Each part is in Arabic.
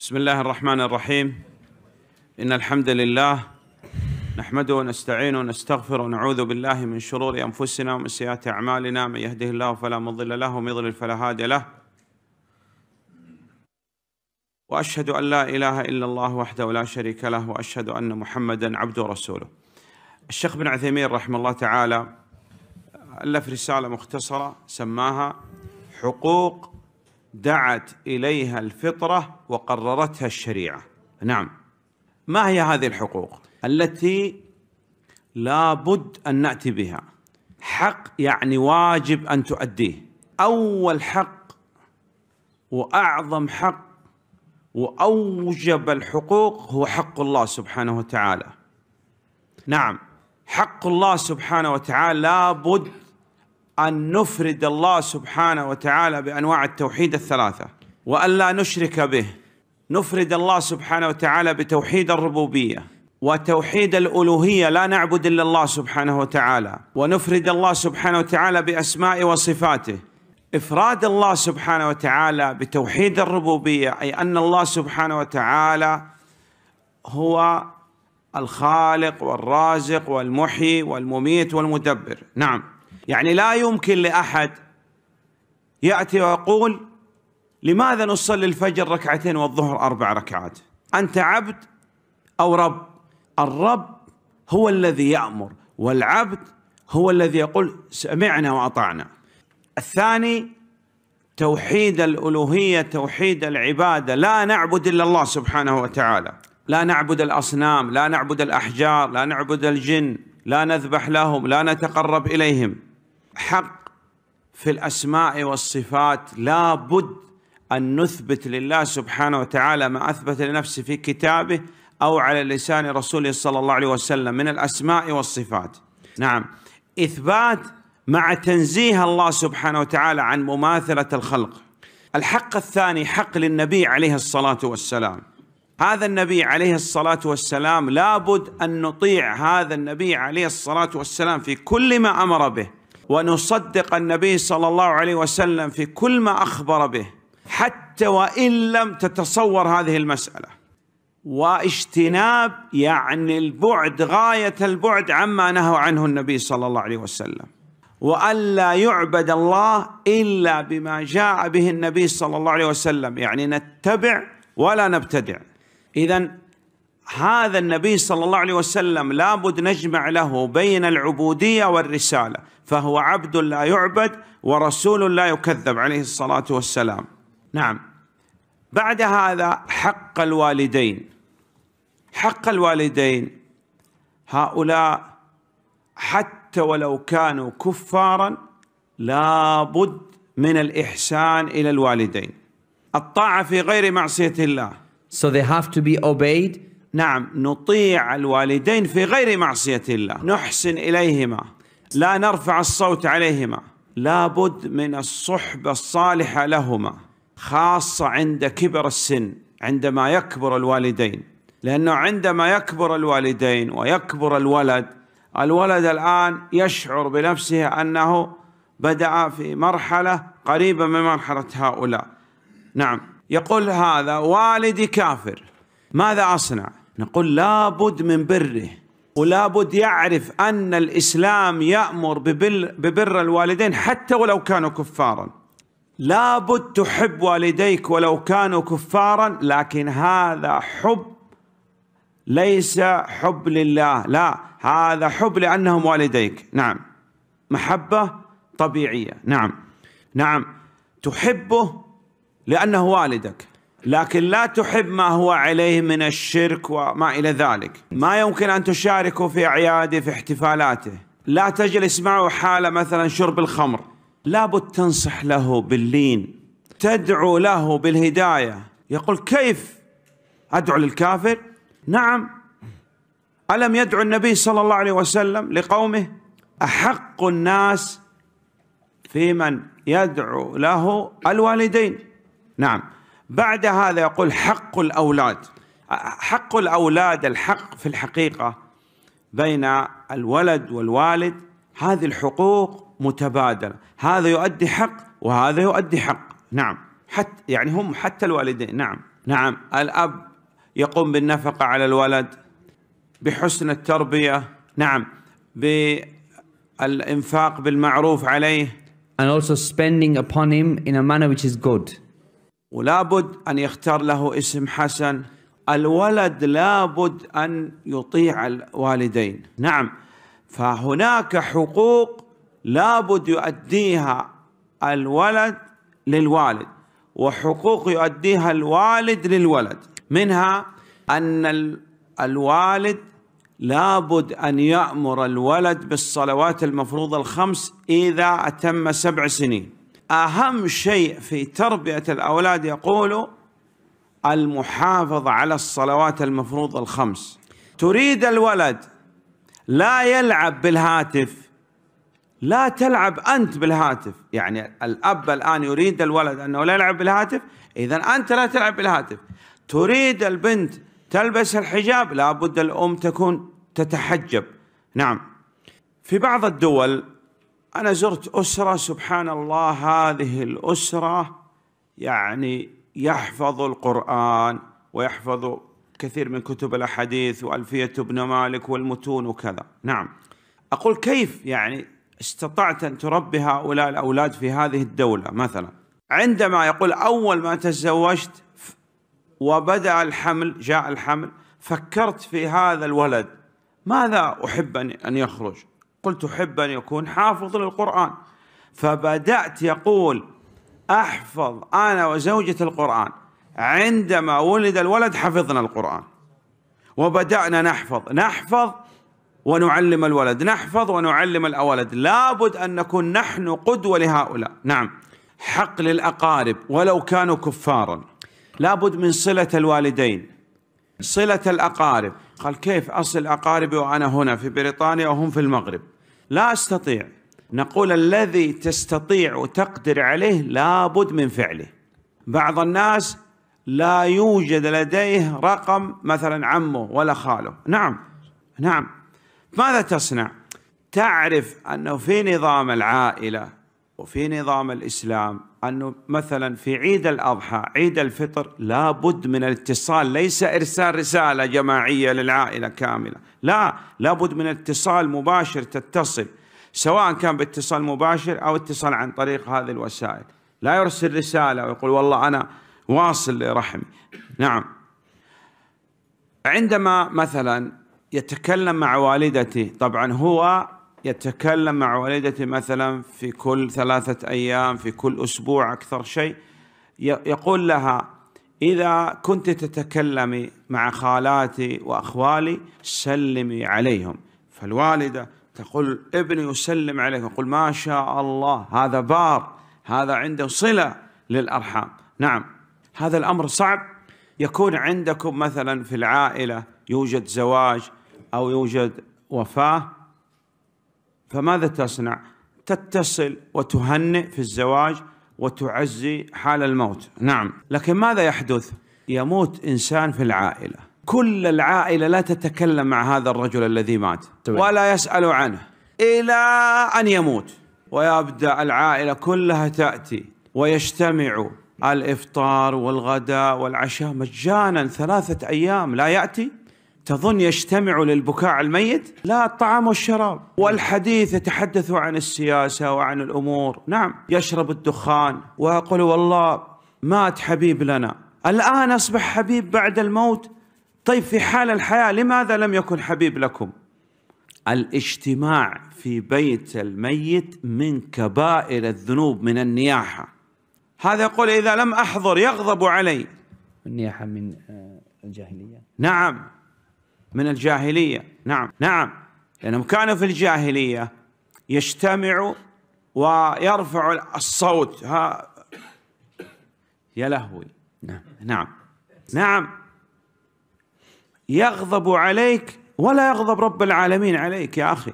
بسم الله الرحمن الرحيم إن الحمد لله نحمده ونستعينه ونستغفره ونعوذ بالله من شرور أنفسنا ومن سيئات أعمالنا من يهده الله فلا مضل له ومن يضلل فلا هادي له وأشهد أن لا إله إلا الله وحده لا شريك له وأشهد أن محمدا عبده ورسوله الشيخ بن عثيمين رحمه الله تعالى ألف رسالة مختصرة سماها حقوق دعت اليها الفطره وقررتها الشريعه نعم ما هي هذه الحقوق التي لابد ان ناتي بها حق يعني واجب ان تؤديه اول حق واعظم حق واوجب الحقوق هو حق الله سبحانه وتعالى نعم حق الله سبحانه وتعالى لابد أن نفرد الله سبحانه وتعالى بأنواع التوحيد الثلاثة وأن لا نشرك به نفرد الله سبحانه وتعالى بتوحيد الربوبية وتوحيد الألوهية لا نعبد إلا الله سبحانه وتعالى ونفرد الله سبحانه وتعالى بأسماء وصفاته إفراد الله سبحانه وتعالى بتوحيد الربوبية أي أن الله سبحانه وتعالى هو الخالق والرازق والمحيي والمميت والمدبر نعم يعني لا يمكن لأحد يأتي ويقول لماذا نصلي الفجر ركعتين والظهر أربع ركعات أنت عبد أو رب الرب هو الذي يأمر والعبد هو الذي يقول سمعنا وأطعنا الثاني توحيد الألوهية توحيد العبادة لا نعبد إلا الله سبحانه وتعالى لا نعبد الأصنام لا نعبد الأحجار لا نعبد الجن لا نذبح لهم لا نتقرب إليهم حق في الأسماء والصفات لا بد أن نثبت لله سبحانه وتعالى ما أثبت لنفسه في كتابه أو على لسان رسوله صلى الله عليه وسلم من الأسماء والصفات نعم إثبات مع تنزيه الله سبحانه وتعالى عن مماثلة الخلق الحق الثاني حق للنبي عليه الصلاة والسلام هذا النبي عليه الصلاة والسلام لابد أن نطيع هذا النبي عليه الصلاة والسلام في كل ما أمر به ونصدق النبي صلى الله عليه وسلم في كل ما أخبر به حتى وإن لم تتصور هذه المسألة واجتناب يعني البعد غاية البعد عما نهى عنه النبي صلى الله عليه وسلم وألا يعبد الله إلا بما جاء به النبي صلى الله عليه وسلم يعني نتبع ولا نبتدع إذا هذا النبي صلى الله عليه وسلم لابد نجمع له بين العبوديه والرساله فهو عبد لا يعبد ورسول لا يكذب عليه الصلاه والسلام نعم بعد هذا حق الوالدين حق الوالدين هؤلاء حتى ولو كانوا كفارا لابد من الإحسان إلى الوالدين الطاعة في غير معصية الله So they have to be obeyed نعم نطيع الوالدين في غير معصية الله نحسن إليهما لا نرفع الصوت عليهما لابد من الصحبة الصالحة لهما خاصة عند كبر السن عندما يكبر الوالدين لأنه عندما يكبر الوالدين ويكبر الولد الولد الآن يشعر بنفسه أنه بدأ في مرحلة قريبة من مرحلة هؤلاء نعم يقول هذا والدي كافر ماذا أصنع نقول لابد من بره ولابد يعرف أن الإسلام يأمر ببر, ببر الوالدين حتى ولو كانوا كفارا لابد تحب والديك ولو كانوا كفارا لكن هذا حب ليس حب لله لا هذا حب لأنهم والديك نعم محبة طبيعية نعم نعم تحبه لأنه والدك لكن لا تحب ما هو عليه من الشرك وما إلى ذلك ما يمكن أن تشاركوا في أعياده في احتفالاته لا تجلس معه حالة مثلا شرب الخمر لابد تنصح له باللين تدعو له بالهداية يقول كيف أدعو للكافر نعم ألم يدعو النبي صلى الله عليه وسلم لقومه أحق الناس في من يدعو له الوالدين نعم بعد هذا يقول حق الأولاد حق الأولاد الحق في الحقيقة بين الولد والوالد هذه الحقوق متبادلة هذا يؤدي حق وهذا يؤدي حق نعم حتى يعني هم حتى الوالدين نعم نعم الأب يقوم بالنفقة على الولد بحسن التربية نعم بالإنفاق بالمعروف عليه and also spending upon him in a manner which is good ولابد أن يختار له اسم حسن الولد لابد أن يطيع الوالدين نعم فهناك حقوق لابد يؤديها الولد للوالد وحقوق يؤديها الوالد للولد منها أن الوالد لابد أن يأمر الولد بالصلوات المفروضة الخمس إذا أتم سبع سنين أهم شيء في تربية الأولاد يقول المحافظة على الصلوات المفروضة الخمس تريد الولد لا يلعب بالهاتف لا تلعب أنت بالهاتف يعني الأب الآن يريد الولد أنه لا يلعب بالهاتف إذا أنت لا تلعب بالهاتف تريد البنت تلبس الحجاب لابد الأم تكون تتحجب نعم في بعض الدول انا زرت اسره سبحان الله هذه الاسره يعني يحفظ القران ويحفظ كثير من كتب الاحاديث والفيه ابن مالك والمتون وكذا نعم اقول كيف يعني استطعت ان تربي هؤلاء الاولاد في هذه الدوله مثلا عندما يقول اول ما تزوجت وبدا الحمل جاء الحمل فكرت في هذا الولد ماذا احب ان يخرج قلت أحب أن يكون حافظ للقرآن فبدأت يقول أحفظ أنا وزوجتي القرآن عندما ولد الولد حفظنا القرآن وبدأنا نحفظ نحفظ ونعلم الولد نحفظ ونعلم الولد لابد أن نكون نحن قدوة لهؤلاء نعم حق للأقارب ولو كانوا كفارا لابد من صلة الوالدين صلة الأقارب قال كيف أصل أقاربي وأنا هنا في بريطانيا وهم في المغرب لا أستطيع نقول الذي تستطيع وتقدر عليه لابد من فعله بعض الناس لا يوجد لديه رقم مثلا عمه ولا خاله نعم نعم ماذا تصنع تعرف أنه في نظام العائلة وفي نظام الإسلام أنه مثلا في عيد الأضحى عيد الفطر لابد من الاتصال ليس إرسال رسالة جماعية للعائلة كاملة لا لابد من اتصال مباشر تتصل سواء كان باتصال مباشر أو اتصال عن طريق هذه الوسائل لا يرسل رسالة ويقول والله أنا واصل لرحمي نعم عندما مثلا يتكلم مع والدته طبعا هو يتكلم مع والدتي مثلا في كل ثلاثة أيام في كل أسبوع أكثر شيء يقول لها إذا كنت تتكلمي مع خالاتي وأخوالي سلمي عليهم فالوالدة تقول ابني أسلم عليكم يقول ما شاء الله هذا بار هذا عنده صلة للأرحام نعم هذا الأمر صعب يكون عندكم مثلا في العائلة يوجد زواج أو يوجد وفاة فماذا تصنع تتصل وتهنئ في الزواج وتعزي حال الموت نعم لكن ماذا يحدث يموت إنسان في العائلة كل العائلة لا تتكلم مع هذا الرجل الذي مات ولا يسأل عنه إلى أن يموت ويبدأ العائلة كلها تأتي ويجتمع الإفطار والغداء والعشاء مجانا ثلاثة أيام لا يأتي تظن يجتمع للبكاء على الميت لا الطعام والشراب والحديث يتحدث عن السياسة وعن الأمور نعم يشرب الدخان وأقول والله مات حبيب لنا الآن أصبح حبيب بعد الموت طيب في حال الحياة لماذا لم يكن حبيب لكم الاجتماع في بيت الميت من كبائر الذنوب من النياحة هذا يقول إذا لم أحضر يغضب علي النياحة من آه، الجاهلية نعم من الجاهلية نعم نعم لأنهم كانوا في الجاهلية يجتمع ويرفع الصوت ها يا لهوي نعم نعم نعم يغضب عليك ولا يغضب رب العالمين عليك يا أخي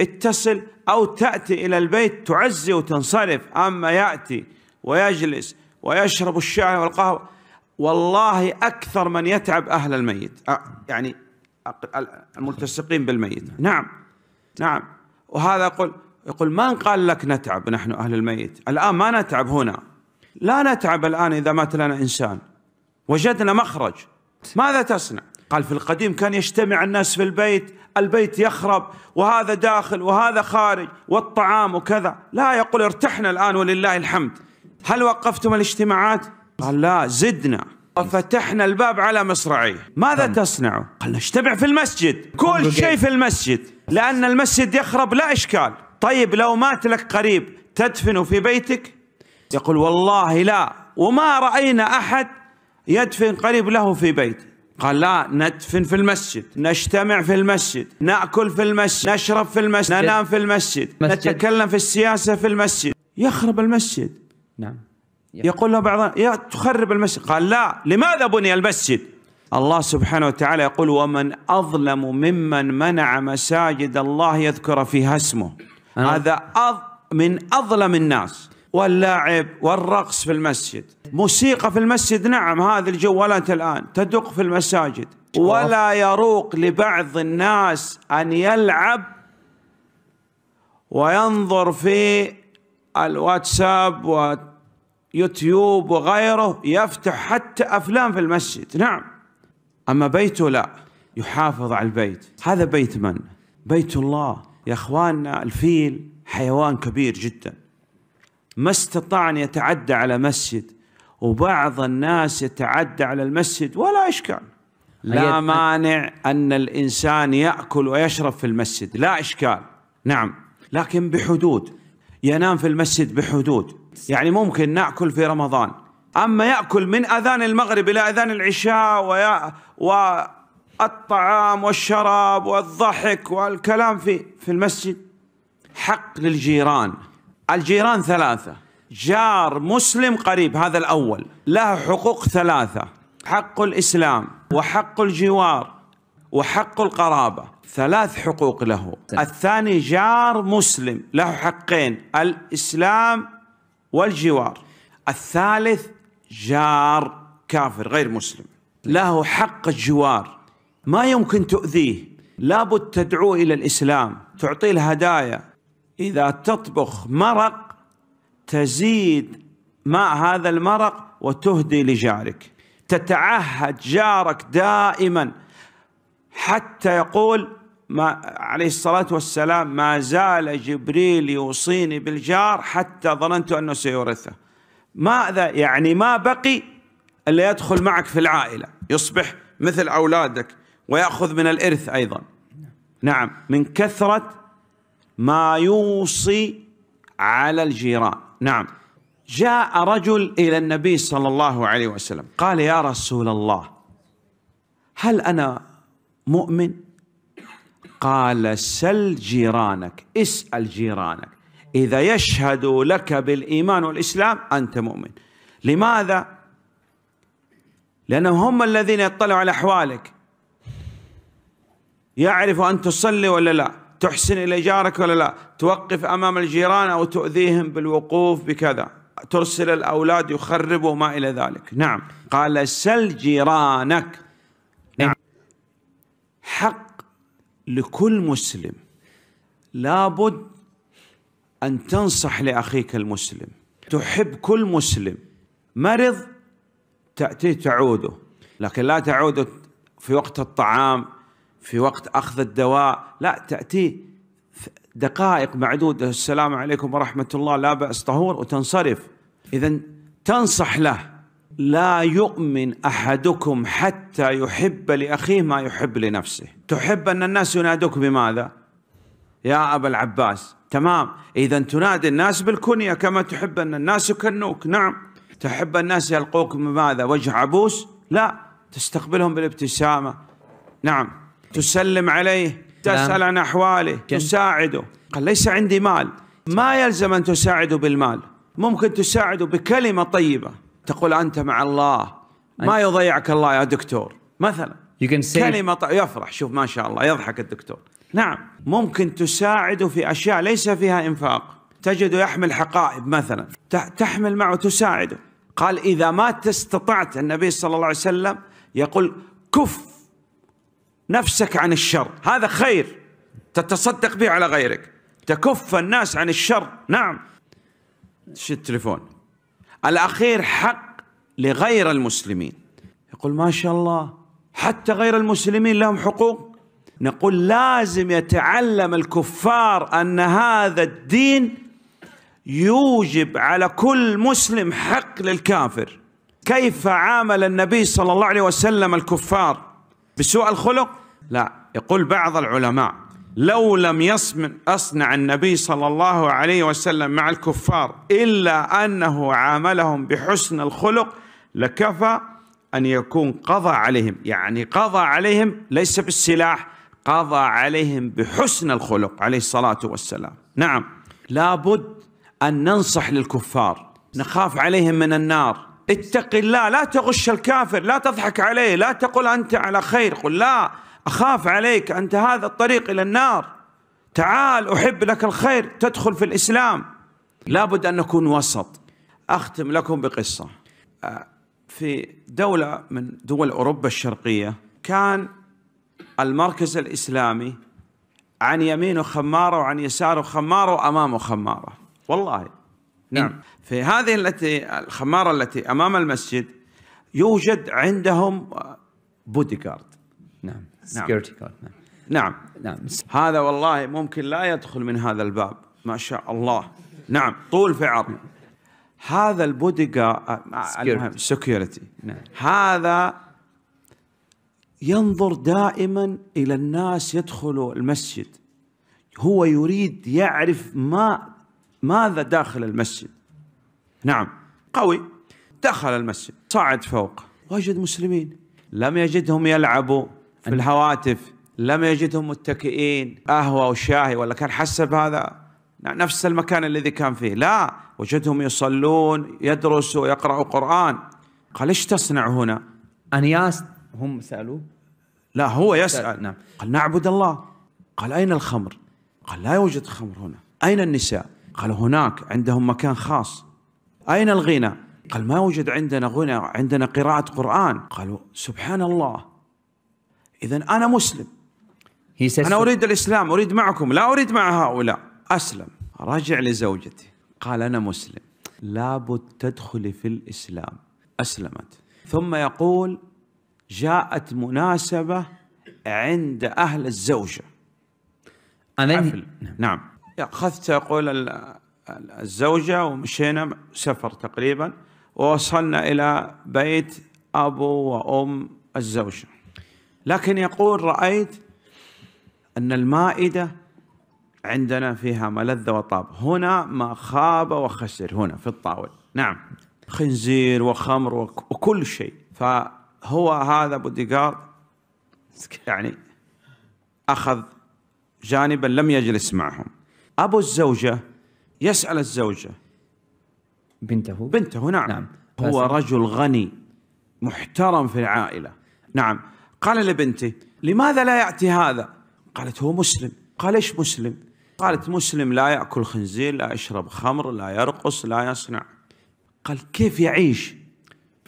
اتصل أو تأتي إلى البيت تعزي وتنصرف أما يأتي ويجلس ويشرب الشاي والقهوة والله أكثر من يتعب أهل الميت يعني الملتصقين بالميت نعم نعم وهذا يقول يقول من قال لك نتعب نحن أهل الميت الآن ما نتعب هنا لا نتعب الآن إذا مات لنا إنسان وجدنا مخرج ماذا تصنع قال في القديم كان يجتمع الناس في البيت البيت يخرب وهذا داخل وهذا خارج والطعام وكذا لا يقول ارتحنا الآن ولله الحمد هل وقفتم الاجتماعات قال لا زدنا وفتحنا الباب على مصراعيه ماذا نعم. تصنع؟ قال نجتمع في المسجد كل شيء إيه؟ في المسجد لأن المسجد يخرب لا إشكال طيب لو مات لك قريب تدفنه في بيتك يقول والله لا وما رأينا أحد يدفن قريب له في بيته قال لا ندفن في المسجد نجتمع في المسجد نأكل في المسجد نشرب في المسجد ننام في المسجد مسجد. نتكلم في السياسة في المسجد يخرب المسجد نعم يقول له بعض يا تخرب المسجد قال لا لماذا بني المسجد الله سبحانه وتعالى يقول ومن أظلم ممن منع مساجد الله يذكر فيها اسمه هذا أظ من أظلم الناس واللعب والرقص في المسجد موسيقى في المسجد نعم هذه الجوالات الآن تدق في المساجد ولا يروق لبعض الناس أن يلعب وينظر في الواتساب يوتيوب وغيره يفتح حتى أفلام في المسجد نعم أما بيته لا يحافظ على البيت هذا بيت من؟ بيت الله يا أخواننا الفيل حيوان كبير جدا ما استطاع أن يتعدى على مسجد وبعض الناس يتعدى على المسجد ولا إشكال لا أيوة. مانع أن الإنسان يأكل ويشرب في المسجد لا إشكال نعم لكن بحدود ينام في المسجد بحدود يعني ممكن ناكل في رمضان اما ياكل من اذان المغرب الى اذان العشاء ويا والطعام والشراب والضحك والكلام في في المسجد حق للجيران الجيران ثلاثه جار مسلم قريب هذا الاول له حقوق ثلاثه حق الاسلام وحق الجوار وحق القرابه ثلاث حقوق له الثاني جار مسلم له حقين الاسلام والجوار الثالث جار كافر غير مسلم له حق الجوار ما يمكن تؤذيه لابد تدعوه إلى الإسلام تعطيه الهدايا إذا تطبخ مرق تزيد ماء هذا المرق وتهدي لجارك تتعهد جارك دائما حتى يقول ما عليه الصلاة والسلام ما زال جبريل يوصيني بالجار حتى ظننت أنه سيورثه ماذا يعني ما بقي إلا يدخل معك في العائلة يصبح مثل أولادك ويأخذ من الإرث أيضا نعم من كثرة ما يوصي على الجيران نعم جاء رجل إلى النبي صلى الله عليه وسلم قال يا رسول الله هل أنا مؤمن قال سل جيرانك اسأل جيرانك إذا يشهدوا لك بالإيمان والإسلام أنت مؤمن لماذا؟ لأنهم هم الذين يطلعوا على أحوالك يعرف أن تصلي ولا لا تحسن إلى جارك ولا لا توقف أمام الجيران أو تؤذيهم بالوقوف بكذا ترسل الأولاد يخربوا ما إلى ذلك نعم قال سل جيرانك نعم حق لكل مسلم لابد أن تنصح لأخيك المسلم تحب كل مسلم مرض تأتيه تعوده لكن لا تعوده في وقت الطعام في وقت أخذ الدواء لا تأتيه دقائق معدودة السلام عليكم ورحمة الله لا بأس طهور وتنصرف إذا تنصح له لا يؤمن احدكم حتى يحب لاخيه ما يحب لنفسه تحب ان الناس ينادوك بماذا يا ابا العباس تمام اذا تنادي الناس بالكنيه كما تحب ان الناس يكنوك نعم تحب الناس يلقوك بماذا وجه عبوس لا تستقبلهم بالابتسامه نعم تسلم عليه تسال عن احواله تساعده قال ليس عندي مال ما يلزم ان تساعده بالمال ممكن تساعده بكلمه طيبه تقول انت مع الله ما يضيعك الله يا دكتور مثلا you can كلمه يفرح شوف ما شاء الله يضحك الدكتور نعم ممكن تساعده في اشياء ليس فيها انفاق تجده يحمل حقائب مثلا تحمل معه تساعده قال اذا ما استطعت النبي صلى الله عليه وسلم يقول كف نفسك عن الشر هذا خير تتصدق به على غيرك تكف الناس عن الشر نعم شو التليفون الأخير حق لغير المسلمين يقول ما شاء الله حتى غير المسلمين لهم حقوق نقول لازم يتعلم الكفار أن هذا الدين يوجب على كل مسلم حق للكافر كيف عامل النبي صلى الله عليه وسلم الكفار بسوء الخلق لا يقول بعض العلماء لو لم يصنع أصنع النبي صلى الله عليه وسلم مع الكفار إلا أنه عاملهم بحسن الخلق لكفى أن يكون قضى عليهم يعني قضى عليهم ليس بالسلاح قضى عليهم بحسن الخلق عليه الصلاة والسلام نعم لابد أن ننصح للكفار نخاف عليهم من النار اتق الله لا تغش الكافر لا تضحك عليه لا تقل أنت على خير قل لا أخاف عليك أنت هذا الطريق إلى النار تعال أحب لك الخير تدخل في الإسلام لابد أن نكون وسط أختم لكم بقصة آه، في دولة من دول أوروبا الشرقية كان المركز الإسلامي عن يمينه خمارة وعن يساره خمارة وأمامه خمارة والله نعم في هذه التي الخمارة التي أمام المسجد يوجد عندهم آه، بوديغارد نعم سكيورتي نعم. كود نعم. نعم نعم هذا والله ممكن لا يدخل من هذا الباب ما شاء الله نعم طول في عرض هذا البودي جارد سكيورتي هذا ينظر دائما الى الناس يدخلوا المسجد هو يريد يعرف ما ماذا داخل المسجد نعم قوي دخل المسجد صعد فوق وجد مسلمين لم يجدهم يلعبوا في الهواتف لم يجدهم متكئين قهوة أو شاهي ولا كان حسب هذا نفس المكان الذي كان فيه لا وجدهم يصلون يدرسوا يقرأوا قرآن قال ايش تصنع هنا أنياس هم سألوه لا هو يسأل نعم قال نعبد الله قال أين الخمر قال لا يوجد خمر هنا أين النساء قال هناك عندهم مكان خاص أين الغنى قال ما يوجد عندنا غنى عندنا قراءة قرآن قالوا سبحان الله إذا أنا مسلم أنا أريد الإسلام أريد معكم لا أريد مع هؤلاء أسلم رجع لزوجتي قال أنا مسلم لابد تدخل في الإسلام أسلمت ثم يقول جاءت مناسبة عند أهل الزوجة أنا حفل. نعم أخذت يقول الزوجة ومشينا سفر تقريبا ووصلنا إلى بيت أبو وأم الزوجة لكن يقول رأيت أن المائدة عندنا فيها ملذة وطاب هنا ما خاب وخسر هنا في الطاولة نعم خنزير وخمر وكل شيء فهو هذا بوديغارد يعني أخذ جانبا لم يجلس معهم أبو الزوجة يسأل الزوجة بنته بنته نعم, نعم. هو رجل غني محترم في العائلة نعم قال لبنتي لماذا لا يأتي هذا قالت هو مسلم قال ايش مسلم قالت مسلم لا يأكل خنزير لا يشرب خمر لا يرقص لا يصنع قال كيف يعيش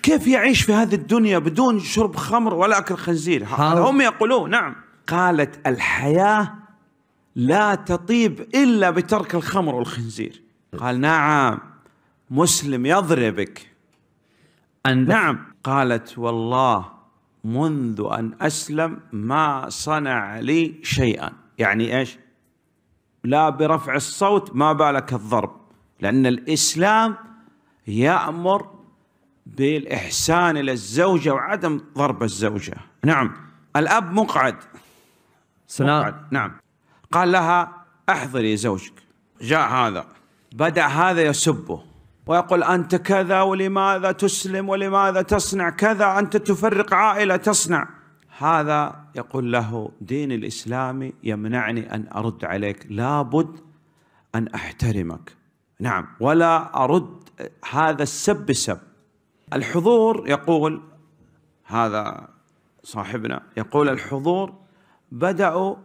كيف يعيش في هذه الدنيا بدون شرب خمر ولا أكل خنزير هم يقولون نعم قالت الحياة لا تطيب إلا بترك الخمر والخنزير قال نعم مسلم يضربك أن نعم قالت والله منذ أن أسلم ما صنع لي شيئا يعني إيش لا برفع الصوت ما بالك الضرب لأن الإسلام يأمر بالإحسان إلى الزوجة وعدم ضرب الزوجة نعم الأب مقعد سلام مقعد. نعم قال لها احضري زوجك جاء هذا بدأ هذا يسبه ويقول أنت كذا ولماذا تسلم ولماذا تصنع كذا أنت تفرق عائلة تصنع هذا يقول له دين الإسلام يمنعني أن أرد عليك لابد أن أحترمك نعم ولا أرد هذا السب بسب الحضور يقول هذا صاحبنا يقول الحضور بدأوا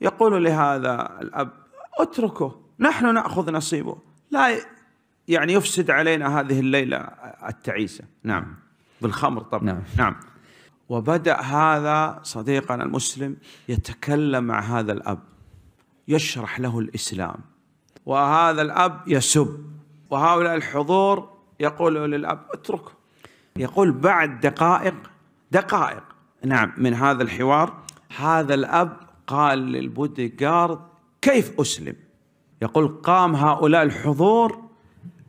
يقول لهذا الأب اتركه نحن نأخذ نصيبه لا يعني يفسد علينا هذه الليله التعيسه نعم بالخمر طبعا نعم, نعم. وبدا هذا صديقنا المسلم يتكلم مع هذا الاب يشرح له الاسلام وهذا الاب يسب وهؤلاء الحضور يقول للاب اتركه يقول بعد دقائق دقائق نعم من هذا الحوار هذا الاب قال للبوديغارد كيف اسلم يقول قام هؤلاء الحضور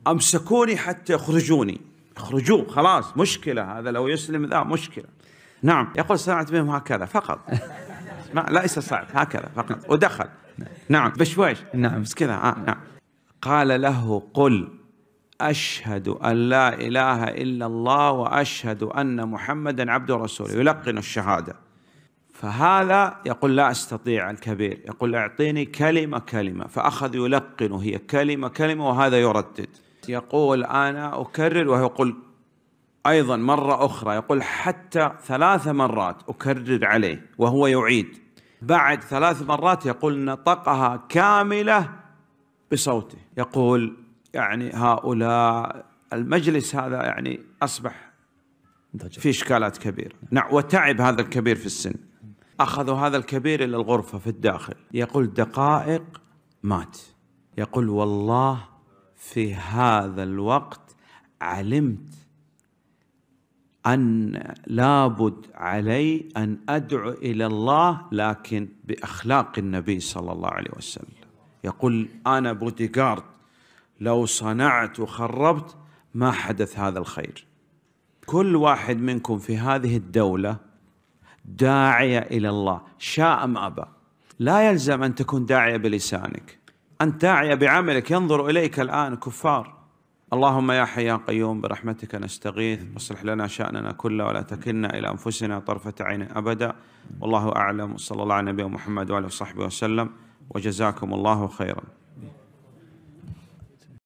أمسكوني حتى يخرجوني اخرجوه خلاص مشكلة هذا لو يسلم ذا مشكلة نعم يقول صنعت بهم هكذا فقط ما ليس صعب هكذا فقط ودخل نعم بشويش نعم بس كذا آه نعم قال له قل أشهد أن لا إله إلا الله وأشهد أن محمدا عبد رسول يلقن الشهادة فهذا يقول لا أستطيع الكبير يقول أعطيني كلمة كلمة فأخذ يلقن هي كلمة كلمة وهذا يردد يقول أنا أكرر وهو يقول أيضا مرة أخرى يقول حتى ثلاث مرات أكرر عليه وهو يعيد بعد ثلاث مرات يقول نطقها كاملة بصوته يقول يعني هؤلاء المجلس هذا يعني أصبح في إشكالات كبيرة نعم وتعب هذا الكبير في السن أخذوا هذا الكبير إلى الغرفة في الداخل يقول دقائق مات يقول والله في هذا الوقت علمت أن لابد علي أن أدعو إلى الله لكن بأخلاق النبي صلى الله عليه وسلم يقول أنا بوديغارد لو صنعت وخربت ما حدث هذا الخير كل واحد منكم في هذه الدولة داعية إلى الله شاء أم أبى لا يلزم أن تكون داعية بلسانك أن تعي بعملك ينظر إليك الآن كفار اللهم يا حي يا قيوم برحمتك نستغيث واصلح لنا شأننا كله ولا تكلنا إلى أنفسنا طرفة عين أبدا والله أعلم صلى الله على نبينا محمد وعلى وصحبه وسلم وجزاكم الله خيرا